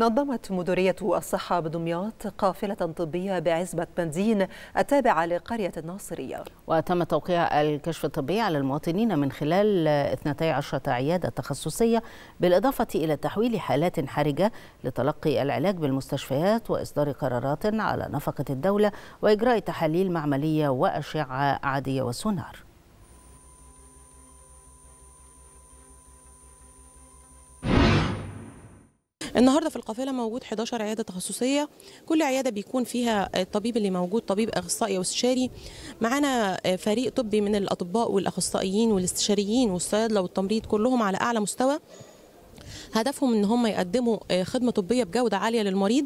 نظمت مديرية الصحة بدمياط قافلة طبية بعزبة بنزين التابعة لقرية الناصرية وتم توقيع الكشف الطبي على المواطنين من خلال 12 عيادة تخصصية بالإضافة إلى تحويل حالات حرجة لتلقي العلاج بالمستشفيات وإصدار قرارات على نفقة الدولة وإجراء تحاليل معملية وأشعة عادية وسونار النهارده في القافله موجود 11 عياده تخصصيه كل عياده بيكون فيها الطبيب اللي موجود طبيب اخصائي واستشاري معانا آه، فريق طبي من الاطباء والاخصائيين والاستشاريين والصيادله والتمريض كلهم على اعلى مستوى هدفهم ان هم يقدموا آه، خدمه طبيه بجوده عاليه للمريض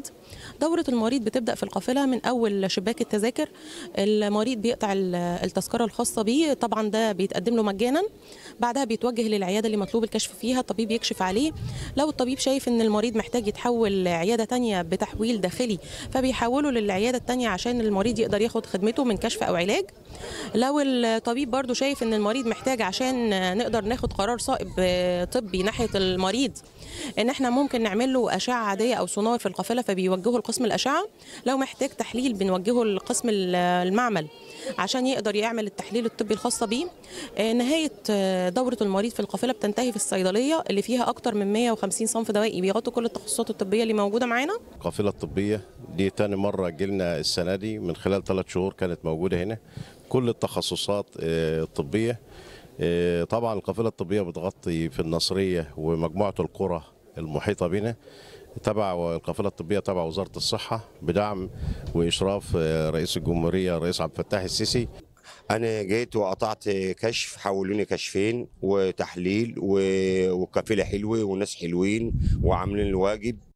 دوره المريض بتبدا في القافله من اول شباك التذاكر المريض بيقطع التذكره الخاصه بيه طبعا ده بيتقدم له مجانا بعدها بيتوجه للعياده اللي مطلوب الكشف فيها الطبيب يكشف عليه لو الطبيب شايف ان المريض محتاج يتحول لعياده تانية بتحويل داخلي فبيحوله للعياده الثانيه عشان المريض يقدر ياخد خدمته من كشف او علاج لو الطبيب برضو شايف ان المريض محتاج عشان نقدر ناخد قرار صائب آه، طبي ناحيه المريض المريض ان احنا ممكن نعمل له اشعه عاديه او سونار في القافله فبيوجهه لقسم الاشعه لو محتاج تحليل بنوجهه لقسم المعمل عشان يقدر يعمل التحليل الطبي الخاصه بيه آه، نهايه آه، دوره المريض في القافله بتنتهي في الصيدليه اللي فيها اكتر من 150 صنف دوائي بيغطوا كل التخصصات الطبيه اللي موجوده معانا القافله الطبيه دي تاني مره جيلنا السنه دي من خلال ثلاث شهور كانت موجوده هنا كل التخصصات آه، الطبيه إيه، طبعا القافله الطبيه بتغطي في النصريه ومجموعه القرى المحيطه بنا تبع القافله الطبيه تبع وزاره الصحه بدعم واشراف إيه، رئيس الجمهوريه الرئيس عبد الفتاح السيسي انا جيت وقطعت كشف حولوني كشفين وتحليل وقافله حلوه وناس حلوين وعاملين الواجب